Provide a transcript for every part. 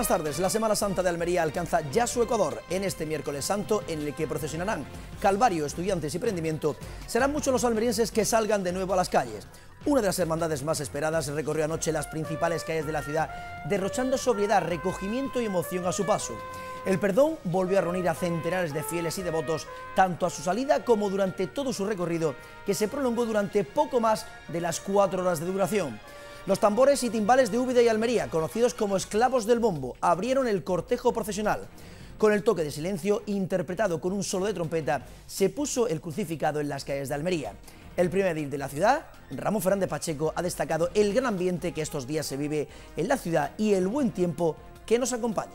buenas tardes. La Semana Santa de Almería alcanza ya su Ecuador en este miércoles santo en el que procesionarán Calvario, estudiantes y prendimiento. Serán muchos los almerienses que salgan de nuevo a las calles. Una de las hermandades más esperadas recorrió anoche las principales calles de la ciudad, derrochando sobriedad, recogimiento y emoción a su paso. El perdón volvió a reunir a centenares de fieles y devotos, tanto a su salida como durante todo su recorrido, que se prolongó durante poco más de las cuatro horas de duración. Los tambores y timbales de Úbeda y Almería, conocidos como esclavos del bombo, abrieron el cortejo profesional. Con el toque de silencio interpretado con un solo de trompeta, se puso el crucificado en las calles de Almería. El primer edil de la ciudad, Ramón Fernández Pacheco, ha destacado el gran ambiente que estos días se vive en la ciudad y el buen tiempo que nos acompaña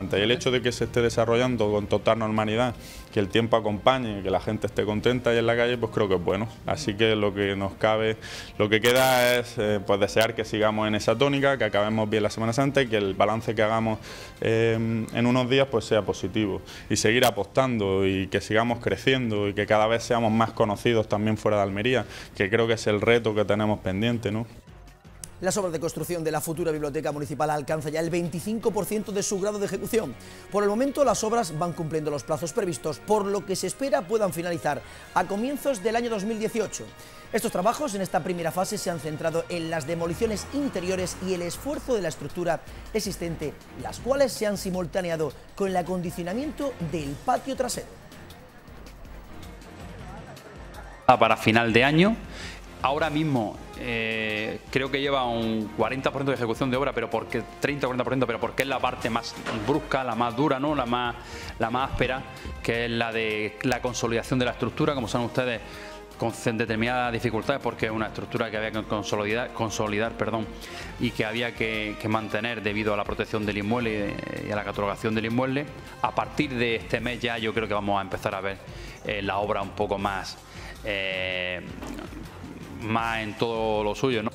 y El hecho de que se esté desarrollando con total normalidad, que el tiempo acompañe, que la gente esté contenta y en la calle, pues creo que es bueno. Así que lo que nos cabe, lo que queda es eh, pues desear que sigamos en esa tónica, que acabemos bien la Semana Santa y que el balance que hagamos eh, en unos días pues sea positivo. Y seguir apostando y que sigamos creciendo y que cada vez seamos más conocidos también fuera de Almería, que creo que es el reto que tenemos pendiente. ¿no? Las obras de construcción de la futura biblioteca municipal ...alcanza ya el 25% de su grado de ejecución. Por el momento, las obras van cumpliendo los plazos previstos, por lo que se espera puedan finalizar a comienzos del año 2018. Estos trabajos en esta primera fase se han centrado en las demoliciones interiores y el esfuerzo de la estructura existente, las cuales se han simultaneado con el acondicionamiento del patio trasero. Ah, para final de año ahora mismo eh, creo que lleva un 40% de ejecución de obra, pero porque 30 40%, pero porque es la parte más brusca, la más dura, ¿no? La más la más áspera, que es la de la consolidación de la estructura, como saben ustedes, con determinadas dificultades porque es una estructura que había que consolidar, consolidar perdón, y que había que, mantener debido a la protección del inmueble eh, y a la catalogación del inmueble. A partir de este mes ya yo creo que vamos a empezar a ver eh, la obra un poco más más en todo lo suyo. ¿no?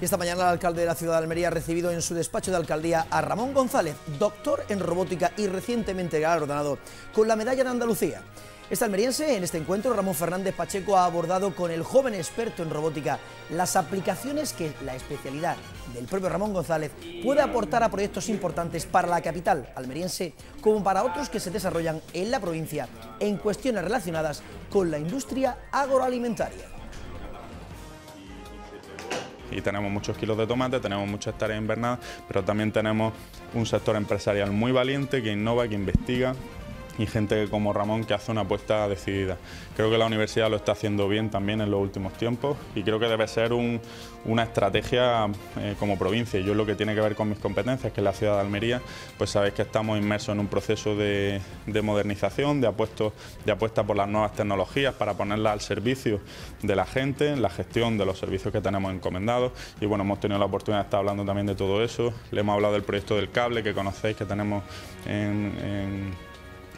esta mañana el alcalde de la ciudad de Almería ha recibido en su despacho de alcaldía a Ramón González, doctor en robótica y recientemente galardonado con la medalla de Andalucía. Este almeriense, en este encuentro, Ramón Fernández Pacheco ha abordado con el joven experto en robótica las aplicaciones que la especialidad del propio Ramón González puede aportar a proyectos importantes para la capital almeriense como para otros que se desarrollan en la provincia en cuestiones relacionadas con la industria agroalimentaria y tenemos muchos kilos de tomate, tenemos muchas hectáreas invernadas, pero también tenemos un sector empresarial muy valiente que innova, que investiga y gente como Ramón que hace una apuesta decidida. Creo que la universidad lo está haciendo bien también en los últimos tiempos y creo que debe ser una estrategia eh, como provincia. Yo lo que tiene que ver con mis competencias, que es la ciudad de Almería, pues sabéis que estamos inmersos en un proceso de, modernización, de, apuesto, de apuesta por las nuevas tecnologías para ponerlas al servicio de la gente, en la gestión de los servicios que tenemos encomendados y bueno, hemos tenido la oportunidad de estar hablando también de todo eso. Le hemos hablado del proyecto del cable que conocéis que tenemos en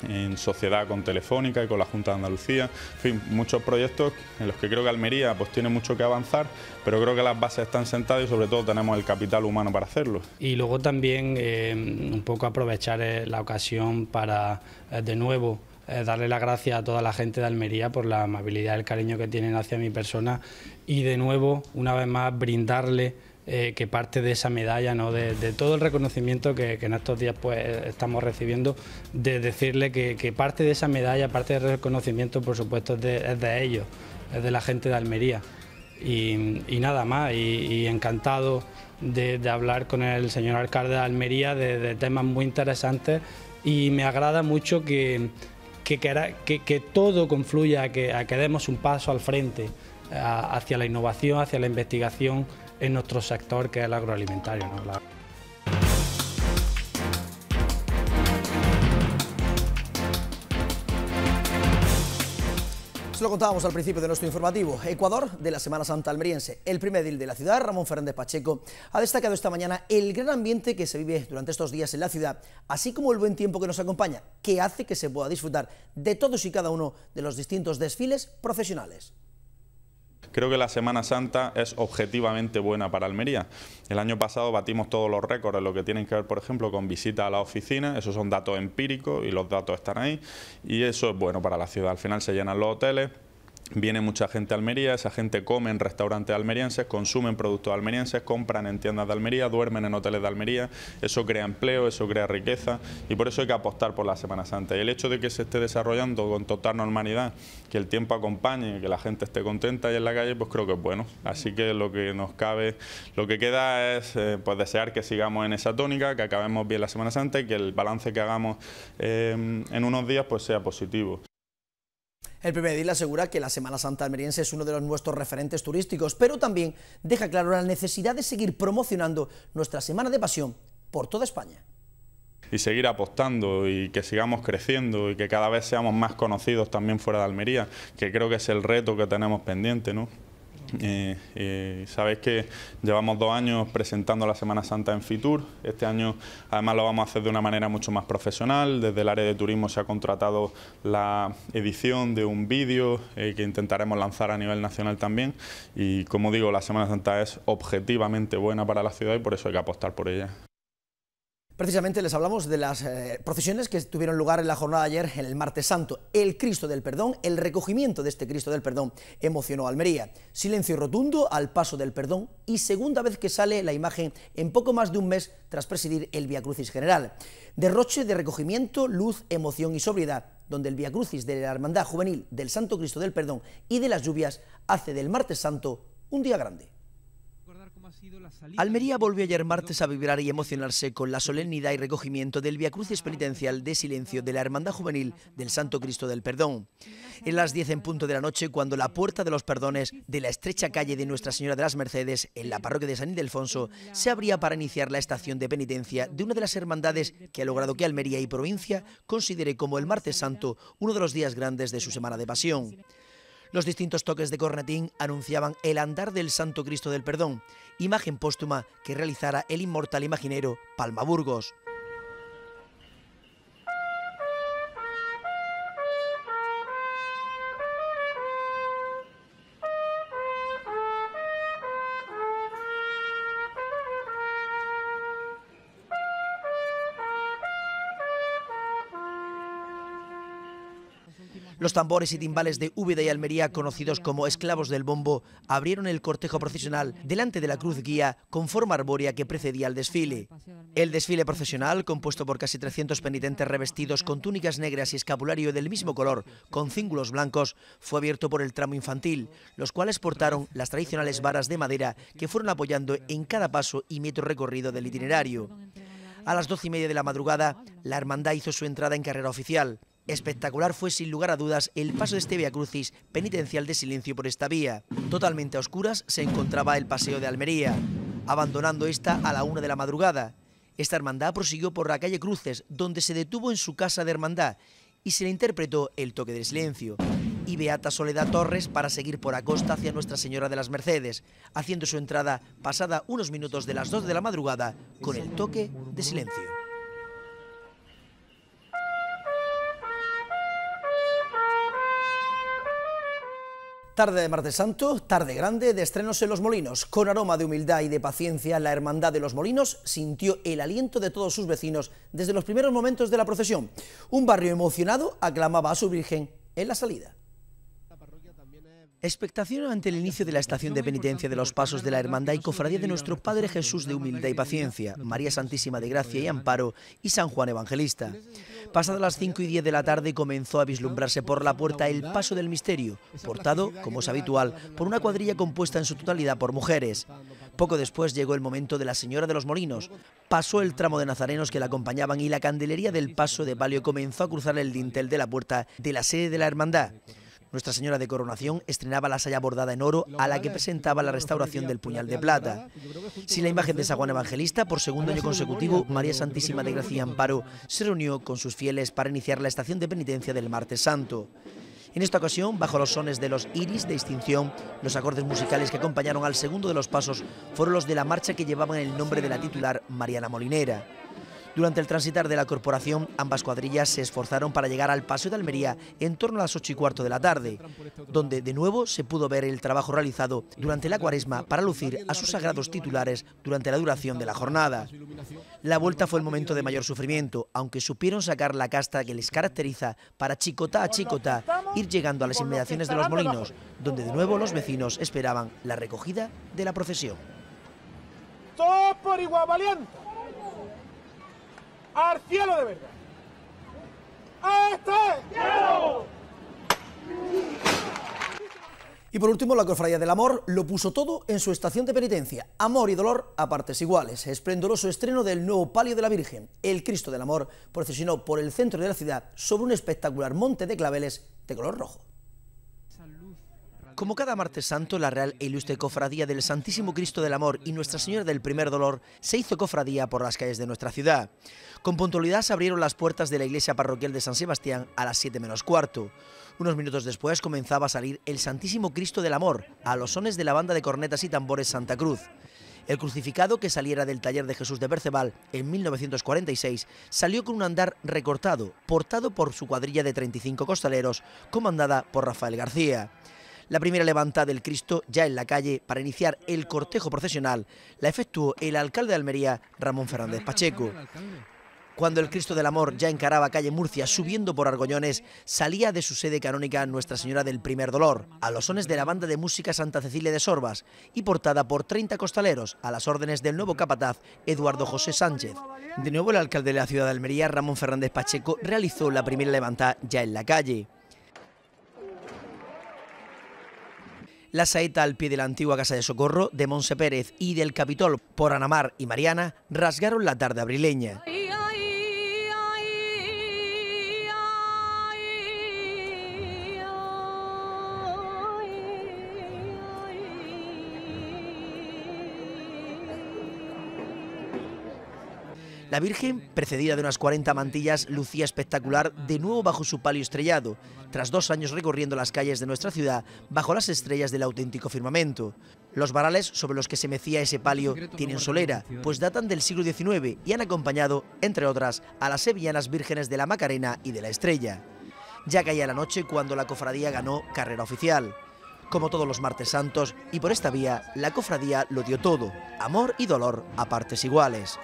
en sociedad con Telefónica y con la Junta de Andalucía, en fin, muchos proyectos en los que creo que Almería pues tiene mucho que avanzar, pero creo que las bases están sentadas y sobre todo tenemos el capital humano para hacerlo. Y luego también eh, un poco aprovechar eh, la ocasión para eh, de nuevo darle las gracias a toda la gente de Almería por la amabilidad, y el cariño que tienen hacia mi persona y de nuevo, una vez más, brindarle eh, que parte de esa medalla, ¿no? de, todo el reconocimiento que, en estos días pues, estamos recibiendo, de decirle que, parte de esa medalla, parte del reconocimiento, por supuesto, es de, ellos, es de la gente de Almería. Y, nada más, y, encantado de, hablar con el señor alcalde de Almería de, temas muy interesantes y me agrada mucho que, que, todo confluya que, demos un paso al frente hacia la innovación, hacia la investigación, en nuestro sector que es el agroalimentario. Se lo contábamos al principio de nuestro informativo. Ecuador de la Semana Santa Almeriense. El primer edil de la ciudad, Ramón Fernández Pacheco, ha destacado esta mañana el gran ambiente que se vive durante estos días en la ciudad, así como el buen tiempo que nos acompaña, que hace que se pueda disfrutar de todos y cada uno de los distintos desfiles profesionales. Creo que la Semana Santa es objetivamente buena para Almería. El año pasado batimos todos los récords en lo que tienen que ver, por ejemplo, con visitas a la oficina. Esos son datos empíricos y los datos están ahí. Y eso es bueno para la ciudad. Al final se llenan los hoteles, Viene mucha gente a Almería, esa gente come en restaurantes almerienses, consumen productos almerienses, compran en tiendas de Almería, duermen en hoteles de Almería, eso crea empleo, eso crea riqueza y por eso hay que apostar por la Semana Santa. Y el hecho de que se esté desarrollando con total normalidad, que el tiempo acompañe, que la gente esté contenta y en la calle, pues creo que es bueno. Así que lo que nos cabe, lo que queda es eh, pues desear que sigamos en esa tónica, que acabemos bien la Semana Santa y que el balance que hagamos eh, en unos días pues sea positivo. El primer asegura que la Semana Santa almeriense es uno de los nuestros referentes turísticos, pero también deja claro la necesidad de seguir promocionando nuestra Semana de Pasión por toda España. Y seguir apostando y que sigamos creciendo y que cada vez seamos más conocidos también fuera de Almería, que creo que es el reto que tenemos pendiente, ¿no? Eh, eh, sabéis que llevamos dos años presentando la Semana Santa en Fitur. Este año, además, lo vamos a hacer de una manera mucho más profesional. Desde el área de turismo se ha contratado la edición de un vídeo eh, que intentaremos lanzar a nivel nacional también. Y como digo, la Semana Santa es objetivamente buena para la ciudad y por eso hay que apostar por ella. Precisamente les hablamos de las eh, procesiones que tuvieron lugar en la jornada de ayer, en el Martes Santo. El Cristo del Perdón, el recogimiento de este Cristo del Perdón emocionó Almería. Silencio rotundo al paso del perdón y segunda vez que sale la imagen en poco más de un mes tras presidir el Via Crucis General. Derroche de recogimiento, luz, emoción y sobriedad, donde el Via Crucis de la Hermandad Juvenil del Santo Cristo del Perdón y de las Lluvias hace del Martes Santo un día grande. Almería volvió ayer martes a vibrar y emocionarse con la solemnidad y recogimiento del Viacrucis Penitencial de Silencio de la Hermandad Juvenil del Santo Cristo del Perdón. En las 10 en punto de la noche, cuando la Puerta de los Perdones de la estrecha calle de Nuestra Señora de las Mercedes, en la parroquia de San Ildefonso, se abría para iniciar la estación de penitencia de una de las hermandades que ha logrado que Almería y provincia considere como el Martes Santo uno de los días grandes de su Semana de Pasión. Los distintos toques de cornetín anunciaban el andar del Santo Cristo del Perdón, imagen póstuma que realizara el inmortal imaginero Palma Burgos. Los tambores y timbales de Úbeda y Almería, conocidos como esclavos del bombo, abrieron el cortejo procesional delante de la cruz guía con forma arbórea que precedía al desfile. El desfile procesional, compuesto por casi 300 penitentes revestidos con túnicas negras y escapulario del mismo color, con cíngulos blancos, fue abierto por el tramo infantil, los cuales portaron las tradicionales varas de madera que fueron apoyando en cada paso y metro recorrido del itinerario. A las doce y media de la madrugada, la hermandad hizo su entrada en carrera oficial. Espectacular fue sin lugar a dudas el paso de este Via Crucis penitencial de silencio por esta vía. Totalmente a oscuras se encontraba el paseo de Almería, abandonando esta a la una de la madrugada. Esta hermandad prosiguió por la calle Cruces, donde se detuvo en su casa de hermandad y se le interpretó el toque de silencio. Y Beata Soledad Torres para seguir por Acosta hacia Nuestra Señora de las Mercedes, haciendo su entrada pasada unos minutos de las dos de la madrugada con el toque de silencio. Tarde de Martes Santo, tarde grande de estrenos en Los Molinos. Con aroma de humildad y de paciencia, la Hermandad de Los Molinos sintió el aliento de todos sus vecinos desde los primeros momentos de la procesión. Un barrio emocionado aclamaba a su Virgen en la salida. Expectación ante el inicio de la estación de penitencia de los pasos de la Hermandad y Cofradía de nuestro Padre Jesús de Humildad y Paciencia, María Santísima de Gracia y Amparo y San Juan Evangelista. Pasadas las 5 y 10 de la tarde comenzó a vislumbrarse por la puerta el paso del misterio, portado, como es habitual, por una cuadrilla compuesta en su totalidad por mujeres. Poco después llegó el momento de la Señora de los Molinos. Pasó el tramo de nazarenos que la acompañaban y la candelería del paso de palio comenzó a cruzar el dintel de la puerta de la sede de la Hermandad. Nuestra Señora de Coronación estrenaba la saya bordada en oro a la que presentaba la restauración del puñal de plata. Sin la imagen de San Juan Evangelista, por segundo año consecutivo, María Santísima de Gracia Amparo se reunió con sus fieles para iniciar la estación de penitencia del Martes Santo. En esta ocasión, bajo los sones de los iris de extinción, los acordes musicales que acompañaron al segundo de los pasos fueron los de la marcha que llevaban el nombre de la titular Mariana Molinera. Durante el transitar de la corporación, ambas cuadrillas se esforzaron para llegar al Paseo de Almería en torno a las 8 y cuarto de la tarde, donde de nuevo se pudo ver el trabajo realizado durante la cuaresma para lucir a sus sagrados titulares durante la duración de la jornada. La vuelta fue el momento de mayor sufrimiento, aunque supieron sacar la casta que les caracteriza para chicota a chicota ir llegando a las inmediaciones de los molinos, donde de nuevo los vecinos esperaban la recogida de la procesión. ¡Todo por al cielo de verdad. ¡A este! ¡Cielo! Y por último, la Cofradía del Amor lo puso todo en su estación de penitencia. Amor y dolor a partes iguales. Esplendoroso estreno del nuevo palio de la Virgen. El Cristo del Amor procesionó por el centro de la ciudad sobre un espectacular monte de claveles de color rojo. Como cada martes santo, la Real e Ilustre Cofradía del Santísimo Cristo del Amor y Nuestra Señora del Primer Dolor se hizo cofradía por las calles de nuestra ciudad. Con puntualidad se abrieron las puertas de la iglesia parroquial de San Sebastián a las 7 menos cuarto. Unos minutos después comenzaba a salir el Santísimo Cristo del Amor a los sones de la banda de cornetas y tambores Santa Cruz. El crucificado que saliera del taller de Jesús de Perceval en 1946 salió con un andar recortado, portado por su cuadrilla de 35 costaleros, comandada por Rafael García. La primera levanta del Cristo ya en la calle para iniciar el cortejo procesional la efectuó el alcalde de Almería, Ramón Fernández Pacheco. Cuando el Cristo del Amor ya encaraba calle Murcia subiendo por Argoñones, salía de su sede canónica Nuestra Señora del Primer Dolor, a los sones de la banda de música Santa Cecilia de Sorbas y portada por 30 costaleros a las órdenes del nuevo capataz Eduardo José Sánchez. De nuevo el alcalde de la ciudad de Almería, Ramón Fernández Pacheco, realizó la primera levanta ya en la calle. La saeta al pie de la antigua Casa de Socorro de Monse Pérez y del Capitol por Anamar y Mariana rasgaron la tarde abrileña. La Virgen, precedida de unas 40 mantillas, lucía espectacular de nuevo bajo su palio estrellado, tras dos años recorriendo las calles de nuestra ciudad bajo las estrellas del auténtico firmamento. Los varales sobre los que se mecía ese palio tienen solera, pues datan del siglo XIX y han acompañado, entre otras, a las sevillanas vírgenes de la Macarena y de la Estrella. Ya caía la noche cuando la cofradía ganó carrera oficial. Como todos los martes santos, y por esta vía, la cofradía lo dio todo, amor y dolor a partes iguales.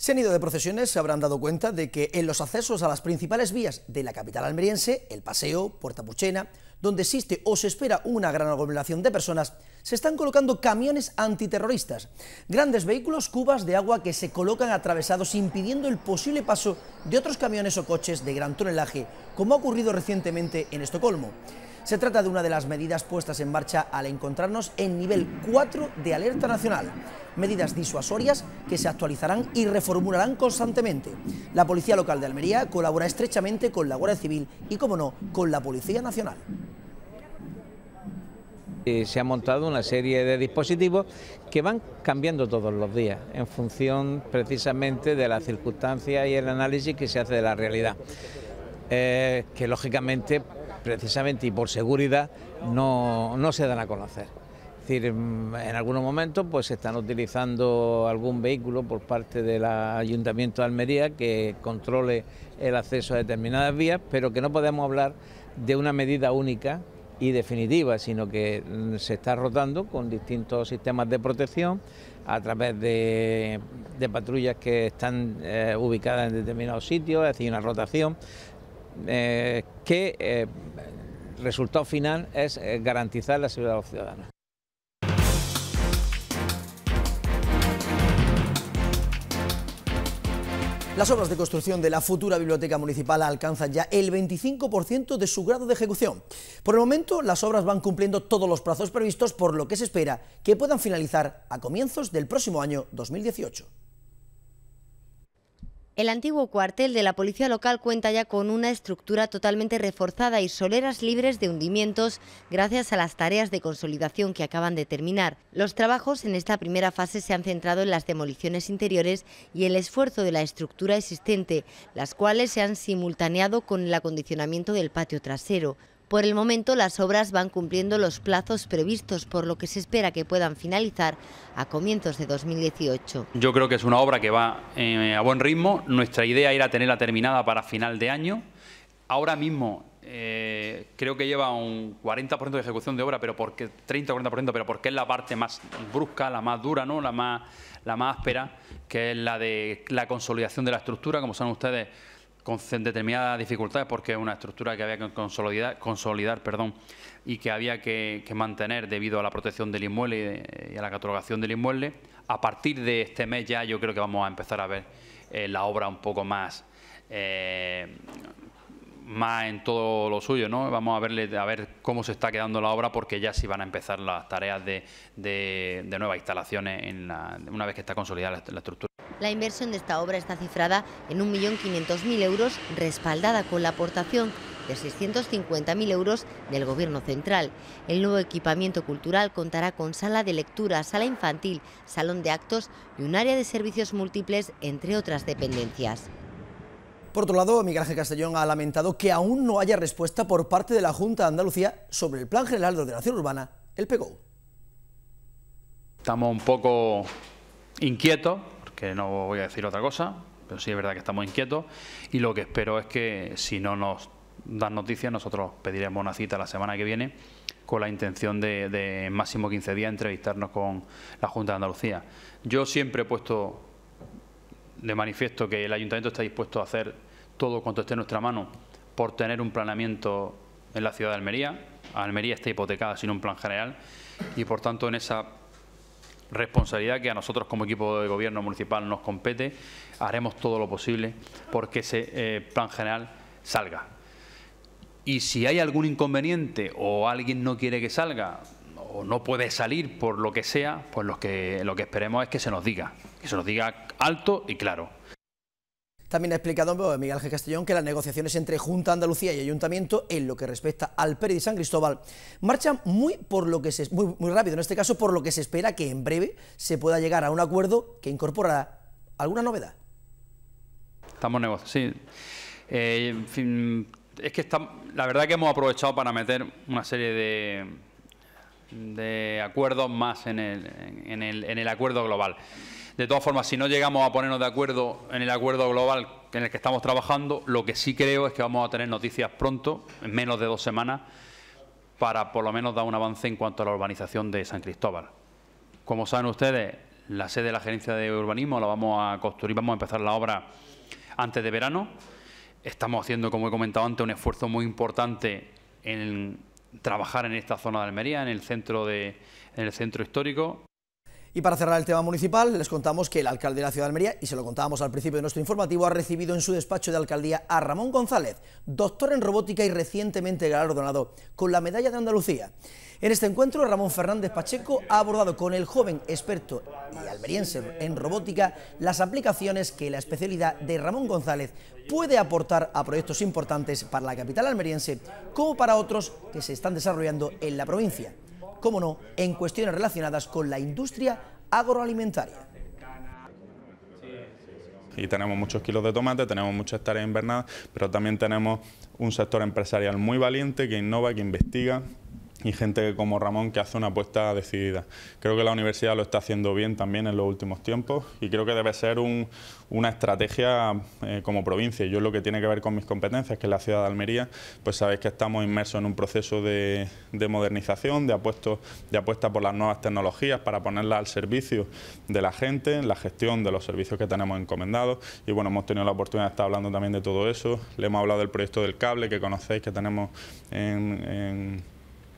Se han ido de procesiones, se habrán dado cuenta de que en los accesos a las principales vías de la capital almeriense, el Paseo, Puerta Puchena, donde existe o se espera una gran aglomeración de personas, se están colocando camiones antiterroristas, grandes vehículos, cubas de agua que se colocan atravesados impidiendo el posible paso de otros camiones o coches de gran tonelaje, como ha ocurrido recientemente en Estocolmo. Se trata de una de las medidas puestas en marcha al encontrarnos en nivel 4 de alerta nacional. Medidas disuasorias que se actualizarán y reformularán constantemente. La Policía Local de Almería colabora estrechamente con la Guardia Civil y, como no, con la Policía Nacional. Eh, se ha montado una serie de dispositivos que van cambiando todos los días en función precisamente de las circunstancias y el análisis que se hace de la realidad. Eh, que lógicamente precisamente y por seguridad no, se dan a conocer. Es decir, mm, en algunos momentos pues se están utilizando algún vehículo por parte del Ayuntamiento de Almería que controle el acceso a determinadas vías, pero que no podemos hablar de una medida única y definitiva, sino que mm, se está rotando con distintos sistemas de protección a través de, patrullas que están eh, ubicadas en determinados sitios, es decir, una rotación. Eh, que el eh, resultado final es eh, garantizar la seguridad ciudadana. Las obras de construcción de la futura biblioteca municipal alcanzan ya el 25% de su grado de ejecución. Por el momento, las obras van cumpliendo todos los plazos previstos, por lo que se espera que puedan finalizar a comienzos del próximo año 2018. El antiguo cuartel de la policía local cuenta ya con una estructura totalmente reforzada y soleras libres de hundimientos gracias a las tareas de consolidación que acaban de terminar. Los trabajos en esta primera fase se han centrado en las demoliciones interiores y el esfuerzo de la estructura existente, las cuales se han simultaneado con el acondicionamiento del patio trasero. Por el momento, las obras van cumpliendo los plazos previstos, por lo que se espera que puedan finalizar a comienzos de 2018. Yo creo que es una obra que va eh, a buen ritmo. Nuestra idea era tenerla terminada para final de año. Ahora mismo eh, creo que lleva un 40% de ejecución de obra, pero porque 30 40%, pero porque es la parte más brusca, la más dura, ¿no? La más la más áspera, que es la de la consolidación de la estructura, como saben ustedes, con determinadas dificultades porque es una estructura que había que consolidar, consolidar perdón, y que había que, mantener debido a la protección del inmueble y, a la catalogación del inmueble. A partir de este mes ya yo creo que vamos a empezar a ver eh, la obra un poco más eh, más en todo lo suyo, ¿no? Vamos a verle a ver cómo se está quedando la obra porque ya sí van a empezar las tareas de, nuevas instalaciones en una vez que está consolidada la, la estructura. La inversión de esta obra está cifrada en 1.500.000 euros, respaldada con la aportación de 650.000 euros del Gobierno Central. El nuevo equipamiento cultural contará con sala de lectura, sala infantil, salón de actos y un área de servicios múltiples, entre otras dependencias. Por otro lado, Miguel Ángel Castellón ha lamentado que aún no haya respuesta por parte de la Junta de Andalucía sobre el Plan General de Ordenación Urbana, el PGO. Estamos un poco inquietos, porque no voy a decir otra cosa, pero sí es verdad que estamos inquietos y lo que espero es que si no nos dan noticias, nosotros pediremos una cita la semana que viene con la intención de, de máximo 15 días entrevistarnos con la Junta de Andalucía. Yo siempre he puesto de manifiesto que el ayuntamiento está dispuesto a hacer todo cuanto esté en nuestra mano por tener un planeamiento en la ciudad de Almería. Almería está hipotecada sin un plan general y, por tanto, en esa responsabilidad que a nosotros como equipo de gobierno municipal nos compete, haremos todo lo posible porque ese eh, plan general salga. Y si hay algún inconveniente o alguien no quiere que salga o no puede salir por lo que sea, pues lo que, lo que esperemos es que se nos diga que se lo diga alto y claro. También ha explicado pues, Miguel G. Castellón que las negociaciones entre Junta Andalucía y Ayuntamiento en lo que respecta al Pérez de San Cristóbal marchan muy, por lo que se, muy, muy rápido, en este caso por lo que se espera que en breve se pueda llegar a un acuerdo que incorpora alguna novedad. Estamos negociando, sí. Eh, en fin, es que la verdad que hemos aprovechado para meter una serie de, de acuerdos más en el, en el acuerdo global. De todas formas, si no llegamos a ponernos de acuerdo en el acuerdo global en el que estamos trabajando, lo que sí creo es que vamos a tener noticias pronto, en menos de dos semanas, para por lo menos dar un avance en cuanto a la urbanización de San Cristóbal. Como saben ustedes, la sede de la Gerencia de Urbanismo la vamos a construir, vamos a empezar la obra antes de verano. Estamos haciendo, como he comentado antes, un esfuerzo muy importante en trabajar en esta zona de Almería, en el centro, de, en el centro histórico. Y para cerrar el tema municipal, les contamos que el alcalde de la ciudad de Almería, y se lo contábamos al principio de nuestro informativo, ha recibido en su despacho de alcaldía a Ramón González, doctor en robótica y recientemente galardonado con la medalla de Andalucía. En este encuentro, Ramón Fernández Pacheco ha abordado con el joven experto y almeriense en robótica las aplicaciones que la especialidad de Ramón González puede aportar a proyectos importantes para la capital almeriense como para otros que se están desarrollando en la provincia como no, en cuestiones relacionadas con la industria agroalimentaria. Y tenemos muchos kilos de tomate, tenemos muchas hectáreas invernadas, pero también tenemos un sector empresarial muy valiente que innova, que investiga y gente como Ramón que hace una apuesta decidida. Creo que la universidad lo está haciendo bien también en los últimos tiempos y creo que debe ser una estrategia eh, como provincia. Yo lo que tiene que ver con mis competencias, que es la ciudad de Almería, pues sabéis que estamos inmersos en un proceso de, modernización, de, de apuesta por las nuevas tecnologías para ponerlas al servicio de la gente, en la gestión de los servicios que tenemos encomendados y bueno, hemos tenido la oportunidad de estar hablando también de todo eso. Le hemos hablado del proyecto del cable que conocéis que tenemos en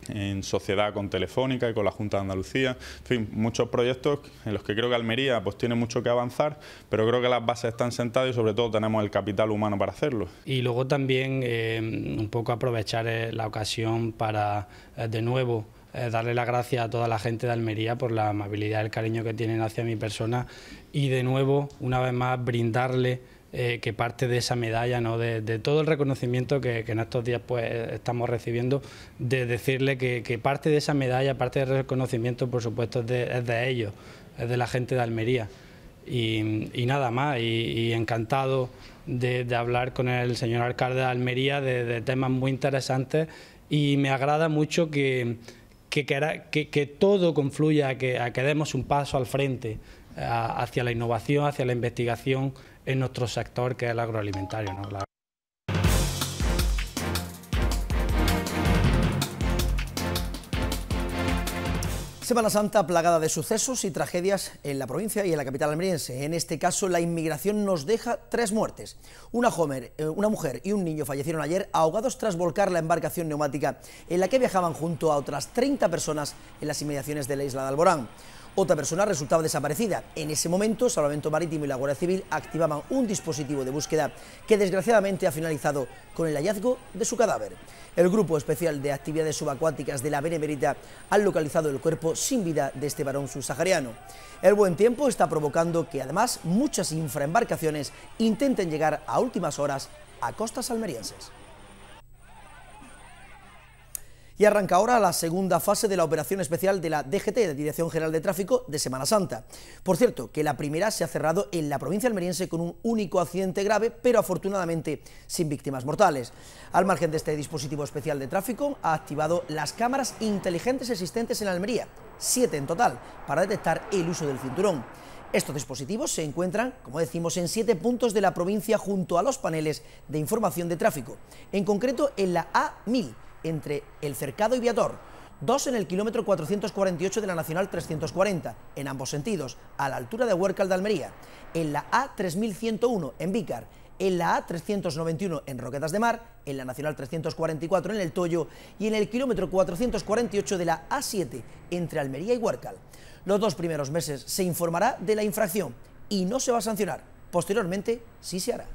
en sociedad con Telefónica y con la Junta de Andalucía, en fin, muchos proyectos en los que creo que Almería pues tiene mucho que avanzar, pero creo que las bases están sentadas y sobre todo tenemos el capital humano para hacerlo. Y luego también eh, un poco aprovechar eh, la ocasión para eh, de nuevo darle las gracias a toda la gente de Almería por la amabilidad, y el cariño que tienen hacia mi persona y de nuevo, una vez más, brindarle eh, que parte de esa medalla, ¿no? de, todo el reconocimiento que, en estos días pues, estamos recibiendo, de decirle que, parte de esa medalla, parte del reconocimiento, por supuesto, es de, ellos, es de la gente de Almería. Y, nada más. Y, encantado de, hablar con el señor alcalde de Almería de, temas muy interesantes y me agrada mucho que, que, todo confluya, que, demos un paso al frente hacia la innovación, hacia la investigación, en nuestro sector que es el agroalimentario. Semana Santa plagada de sucesos y tragedias en la provincia y en la capital almeriense. En este caso, la inmigración nos deja tres muertes. Una, Homer, eh, una mujer y un niño fallecieron ayer ahogados tras volcar la embarcación neumática en la que viajaban junto a otras 30 personas en las inmediaciones de la isla de Alborán. Otra persona resultaba desaparecida. En ese momento, Salvamento Marítimo y la Guardia Civil activaban un dispositivo de búsqueda que desgraciadamente ha finalizado con el hallazgo de su cadáver. El Grupo Especial de Actividades Subacuáticas de la Benemérita ha localizado el cuerpo sin vida de este varón subsahariano. El buen tiempo está provocando que además muchas infraembarcaciones intenten llegar a últimas horas a costas almerienses. Y arranca ahora la segunda fase de la operación especial de la DGT, de Dirección General de Tráfico, de Semana Santa. Por cierto, que la primera se ha cerrado en la provincia almeriense con un único accidente grave, pero afortunadamente sin víctimas mortales. Al margen de este dispositivo especial de tráfico, ha activado las cámaras inteligentes existentes en Almería, siete en total, para detectar el uso del cinturón. Estos dispositivos se encuentran, como decimos, en siete puntos de la provincia junto a los paneles de información de tráfico, en concreto en la A1000, entre El Cercado y Viator, dos en el kilómetro 448 de la Nacional 340, en ambos sentidos, a la altura de Huércal de Almería, en la A3101 en Vícar, en la A391 en Roquetas de Mar, en la Nacional 344 en El Toyo y en el kilómetro 448 de la A7 entre Almería y Huércal. Los dos primeros meses se informará de la infracción y no se va a sancionar. Posteriormente sí se hará.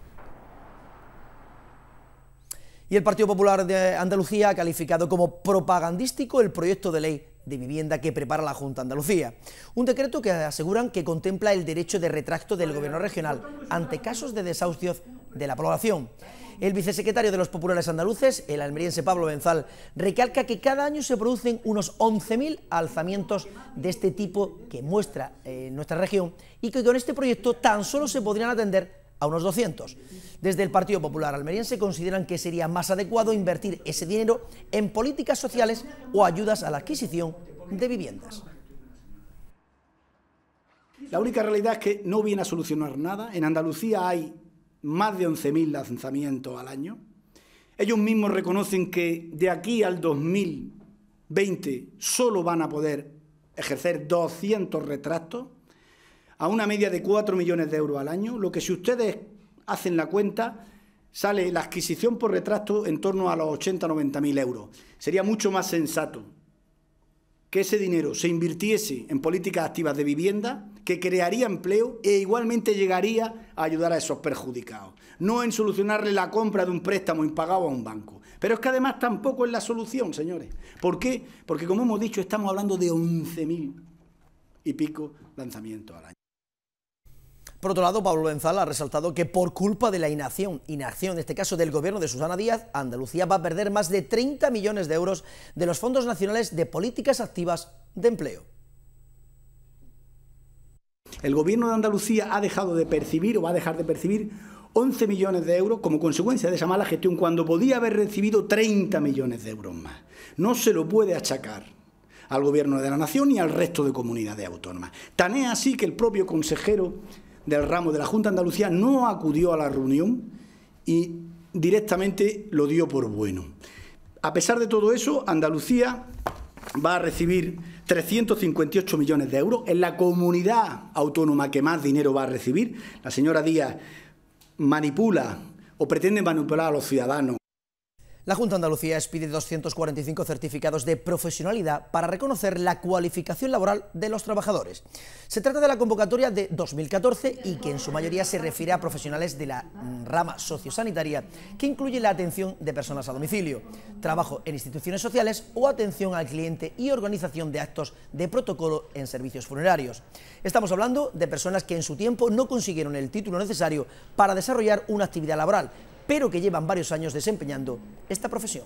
Y el Partido Popular de Andalucía ha calificado como propagandístico el proyecto de ley de vivienda que prepara la Junta Andalucía. Un decreto que aseguran que contempla el derecho de retracto del Gobierno regional ante casos de desahucios de la población. El vicesecretario de los populares andaluces, el almeriense Pablo Benzal, recalca que cada año se producen unos 11.000 alzamientos de este tipo que muestra eh, nuestra región y que con este proyecto tan solo se podrían atender a unos 200. Desde el Partido Popular Almeriense consideran que sería más adecuado invertir ese dinero en políticas sociales o ayudas a la adquisición de viviendas. La única realidad es que no viene a solucionar nada. En Andalucía hay más de 11.000 lanzamientos al año. Ellos mismos reconocen que de aquí al 2020 solo van a poder ejercer 200 retratos a una media de 4 millones de euros al año, lo que si ustedes hacen la cuenta, sale la adquisición por retrato en torno a los 80-90 mil euros. Sería mucho más sensato que ese dinero se invirtiese en políticas activas de vivienda, que crearía empleo e igualmente llegaría a ayudar a esos perjudicados, no en solucionarle la compra de un préstamo impagado a un banco. Pero es que además tampoco es la solución, señores. ¿Por qué? Porque como hemos dicho, estamos hablando de 11.000 y pico lanzamientos al año. Por otro lado, Pablo Benzala ha resaltado que por culpa de la inacción, inacción en este caso del gobierno de Susana Díaz, Andalucía va a perder más de 30 millones de euros de los fondos nacionales de políticas activas de empleo. El gobierno de Andalucía ha dejado de percibir o va a dejar de percibir 11 millones de euros como consecuencia de esa mala gestión cuando podía haber recibido 30 millones de euros más. No se lo puede achacar al gobierno de la nación y al resto de comunidades autónomas. Tan es así que el propio consejero del ramo de la Junta de Andalucía no acudió a la reunión y directamente lo dio por bueno. A pesar de todo eso, Andalucía va a recibir 358 millones de euros. Es la comunidad autónoma que más dinero va a recibir. La señora Díaz manipula o pretende manipular a los ciudadanos la Junta de Andalucía expide 245 certificados de profesionalidad para reconocer la cualificación laboral de los trabajadores. Se trata de la convocatoria de 2014 y que en su mayoría se refiere a profesionales de la rama sociosanitaria, que incluye la atención de personas a domicilio, trabajo en instituciones sociales o atención al cliente y organización de actos de protocolo en servicios funerarios. Estamos hablando de personas que en su tiempo no consiguieron el título necesario para desarrollar una actividad laboral, pero que llevan varios años desempeñando esta profesión.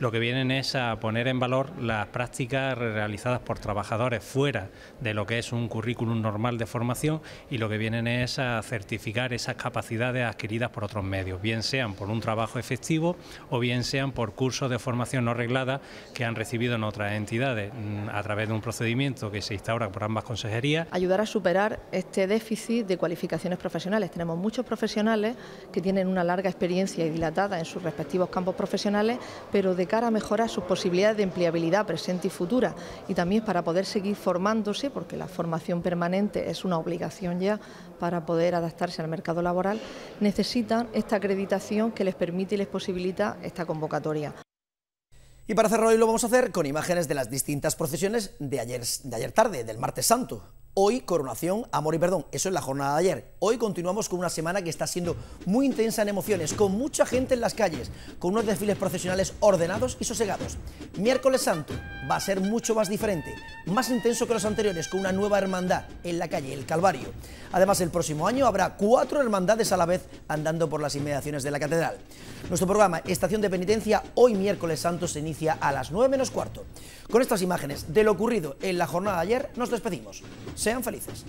Lo que vienen es a poner en valor las prácticas realizadas por trabajadores fuera de lo que es un currículum normal de formación y lo que vienen es a certificar esas capacidades adquiridas por otros medios, bien sean por un trabajo efectivo o bien sean por cursos de formación no reglada que han recibido en otras entidades mm, a través de un procedimiento que se instaura por ambas consejerías. Ayudar a superar este déficit de cualificaciones profesionales. Tenemos muchos profesionales que tienen una larga experiencia y dilatada en sus respectivos campos profesionales, pero de cara a mejorar sus posibilidades de empleabilidad presente y futura y también para poder seguir formándose, porque la formación permanente es una obligación ya para poder adaptarse al mercado laboral, necesitan esta acreditación que les permite y les posibilita esta convocatoria. Y para cerrar hoy lo vamos a hacer con imágenes de las distintas procesiones de ayer, de ayer tarde, del martes santo. Hoy, coronación, amor y perdón. Eso es la jornada de ayer. Hoy continuamos con una semana que está siendo muy intensa en emociones, con mucha gente en las calles, con unos desfiles profesionales ordenados y sosegados. Miércoles Santo va a ser mucho más diferente, más intenso que los anteriores, con una nueva hermandad en la calle, el Calvario. Además, el próximo año habrá cuatro hermandades a la vez andando por las inmediaciones de la catedral. Nuestro programa Estación de Penitencia, hoy miércoles santo, se inicia a las 9 menos cuarto. Con estas imágenes de lo ocurrido en la jornada de ayer, nos despedimos. Sean felices.